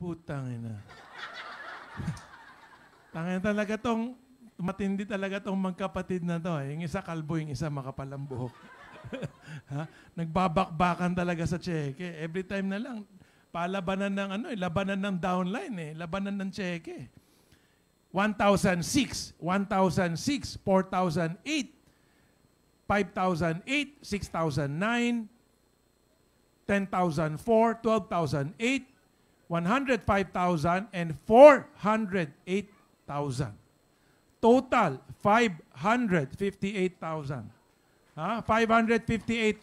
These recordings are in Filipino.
Putang ina. Tangin talaga tong, matindi talaga tong magkapatid na to. Eh. Yung isa kalbo, yung isa makapalang buhok. ha? Nagbabakbakan talaga sa cheque. Every time na lang, palabanan ng ano, eh, labanan ng downline eh, labanan ng cheque. 1,006, 1,006, 4,008, 5,008, 6,009, 10,004, 12,008, 105,000 and 408,000. Total, 558,000. Ha? 558,000,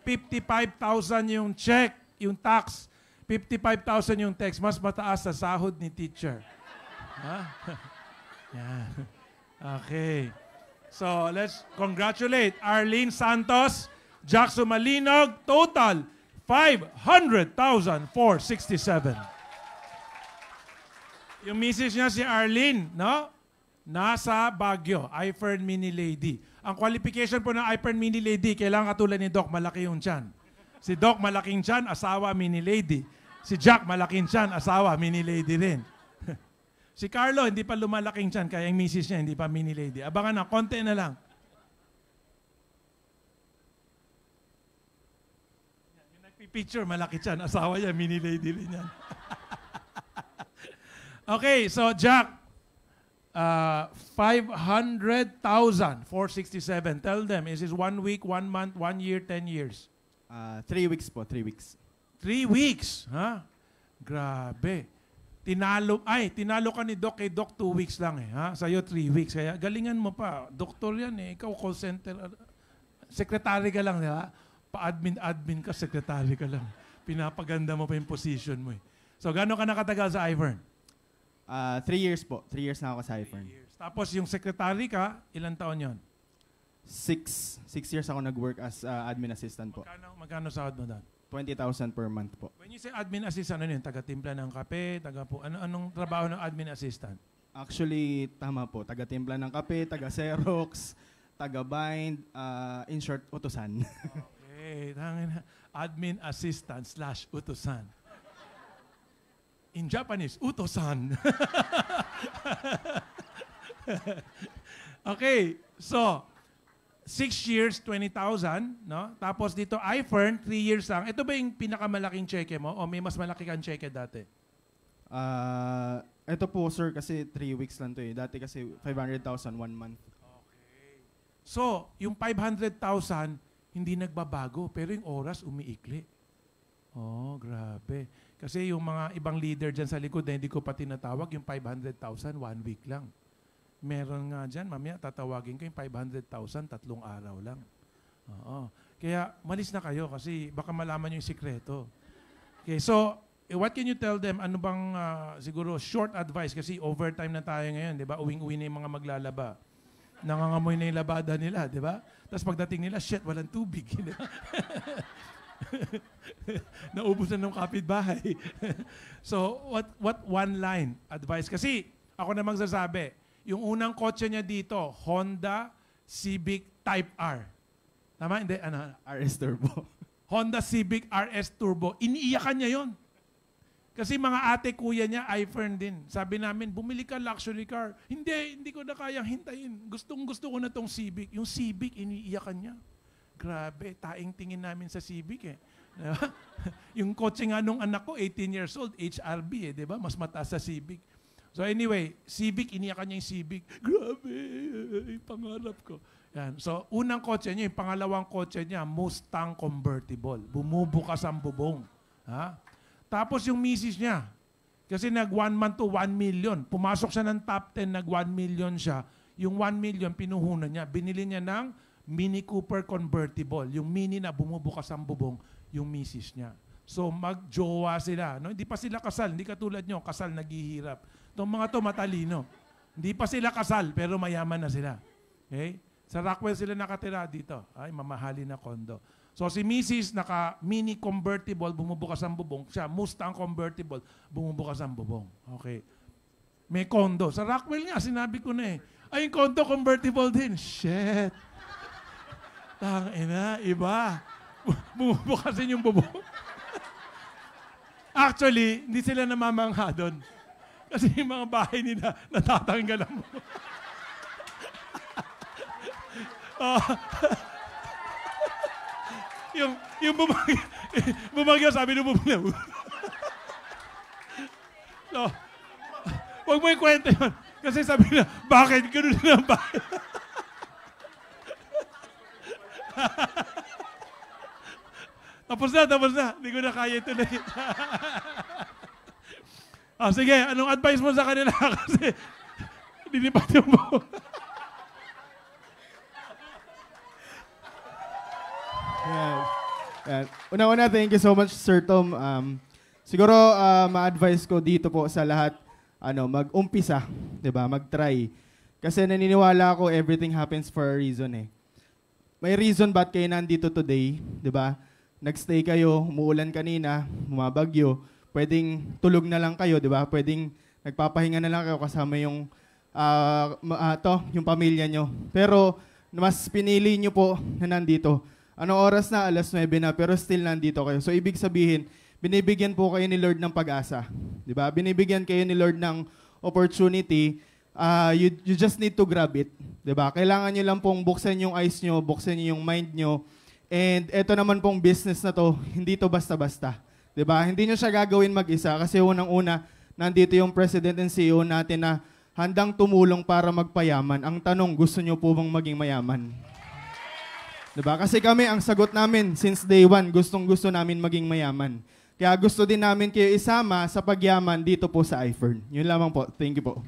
55,000 yung check, yung tax. 55,000 yung tax. Mas mataas sa sahod ni teacher. Ha? yeah. Okay. So, let's congratulate Arlene Santos, Jackson Malinog, total 500,467. Yung misis niya si Arlene, no? Nasa Baguio, Ifern Mini Lady. Ang qualification po ng Ifern Mini Lady, kailangan katulad ni Doc, malaki yung tiyan. Si Doc, malaking tiyan, asawa, Mini Lady. Si Jack, malaking tiyan, asawa, Mini Lady rin. si Carlo, hindi pa lumalaking tiyan, kaya yung misis niya, hindi pa Mini Lady. Abangan na, konti na lang. picture, malaki yan. Asawa niya, mini lady rin yan. okay, so Jack, uh, 500,000, 467. Tell them, is this one week, one month, one year, 10 years? Uh, three weeks po, three weeks. Three weeks, ha? Huh? Grabe. Tinalo, ay, tinalo ka ni Doc kay Doc two weeks lang eh, ha? Sa'yo three weeks. Kaya galingan mo pa. Doktor yan eh. Ikaw call center. Sekretary ka lang, di ba? Pa-admin-admin ka, sekretary ka lang. Pinapaganda mo pa yung position mo eh. So, gano'n ka nakatagal sa Ivern? Uh, ah, three years po. Three years na ako sa Ivern. Tapos yung secretary ka, ilang taon yon? Six. Six years ako nag-work as uh, admin assistant po. Magkano, magkano sahod mo doon? 20,000 per month po. When you say admin assistant, ano yun? Taga-timpla ng kape, taga po. Ano, anong trabaho ng admin assistant? Actually, tama po. Taga-timpla ng kape, taga-Xerox, taga-bind, uh, in short, utosan eh, admin assistant slash utosan. In Japanese, utosan. okay, so, 6 years, 20,000, no? Tapos dito, iFern, 3 years lang. Ito ba yung pinakamalaking cheque mo o may mas malaki kang cheque dati? Ah, uh, ito po sir kasi 3 weeks lang to eh. Dati kasi 500,000 one month. Okay. So, yung 500,000 hindi nagbabago, pero yung oras umiikli. Oh, grabe. Kasi yung mga ibang leader dyan sa likod na hindi ko pa tinatawag, yung 500,000, one week lang. Meron nga dyan, mamaya tatawagin ko yung 500,000, tatlong araw lang. Oo. Kaya malis na kayo kasi baka malaman yung sikreto. Okay, so eh, what can you tell them? Ano bang uh, siguro short advice? Kasi overtime na tayo ngayon, di ba? Uwing-uwi na yung mga maglalaba nangangamoy na yung labada nila, di ba? Tapos pagdating nila, shit, walang tubig. Naubos na ng kapitbahay. so, what, what one line advice? Kasi, ako na magsasabi, yung unang kotse niya dito, Honda Civic Type R. Tama? Hindi, ano? RS Turbo. Honda Civic RS Turbo. Iniiyakan niya yon. Kasi mga ate kuya niya, iPhone din. Sabi namin, bumili ka luxury car. Hindi, hindi ko na kayang hintayin. Gustong gusto ko na tong Civic. Yung Civic, iniiyakan niya. Grabe, taing tingin namin sa Civic eh. yung kotse nga nung anak ko, 18 years old, HRB eh, di ba? Mas mataas sa Civic. So anyway, Civic, iniyakan niya yung Civic. Grabe, eh, pangarap ko. Yan. So, unang kotse niya, yung pangalawang kotse niya, Mustang convertible. Bumubukas ang bubong. Ha? Tapos yung misis niya, kasi nag 1 month to 1 million. Pumasok siya ng top 10, nag 1 million siya. Yung 1 million, pinuhunan niya. Binili niya ng Mini Cooper convertible. Yung mini na bumubukas ang bubong, yung misis niya. So magjowa sila. No? Hindi pa sila kasal. Hindi katulad nyo, kasal naghihirap. Itong mga to matalino. Hindi pa sila kasal, pero mayaman na sila. Okay? Sa Rockwell sila nakatira dito. Ay, mamahali na kondo. So si Mrs. naka mini convertible, bumubukas ang bubong. Siya, Mustang convertible, bumubukas ang bubong. Okay. May condo. Sa Rockwell nga, sinabi ko na eh. Ay, yung kondo convertible din. Shit. Tang ina, iba. Bumubukas yung bubong. Actually, hindi sila namamangha doon. Kasi yung mga bahay nila, natatanggalan ang oh. yung, yung bumagyo, bumagyo sabi nung bumagyo. no. Huwag mo ikwento yun. Kasi sabi na, bakit? Ganun na ba? tapos na, tapos na. Hindi ko na kaya ito na. oh, sige, anong advice mo sa kanila? Kasi, dinipat yung buhok. Yes. Yes. Una-una, thank you so much, Sir Tom. Um, siguro, uh, ma-advise ko dito po sa lahat, ano, mag-umpisa, di ba? Mag-try. Kasi naniniwala ako, everything happens for a reason eh. May reason ba't kayo nandito today, di ba? Nagstay kayo, umuulan kanina, bumabagyo, pwedeng tulog na lang kayo, di ba? Pwedeng nagpapahinga na lang kayo kasama yung uh, uh, to, yung pamilya nyo. Pero mas pinili nyo po na nandito ano oras na? Alas 9 na, pero still nandito kayo. So, ibig sabihin, binibigyan po kayo ni Lord ng pag-asa. Di ba? Binibigyan kayo ni Lord ng opportunity. Uh, you, you just need to grab it. Di ba? Kailangan nyo lang pong buksan yung eyes nyo, buksan nyo yung mind nyo. And eto naman pong business na to, hindi to basta-basta. Di ba? Hindi nyo siya gagawin mag-isa kasi unang-una, nandito yung President and CEO natin na handang tumulong para magpayaman. Ang tanong, gusto nyo po bang maging mayaman? Diba? Kasi kami, ang sagot namin since day one, gustong-gusto namin maging mayaman. Kaya gusto din namin kayo isama sa pagyaman dito po sa iFern. Yun lamang po. Thank you po.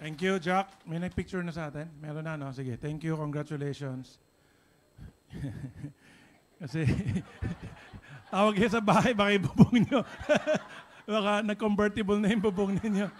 Thank you, Jack. May nag-picture na sa atin? Meron na, no? Sige. Thank you. Congratulations. Kasi tawag kayo sa bahay, baka ibubong nyo. baka nag-convertible na yung bubong ninyo.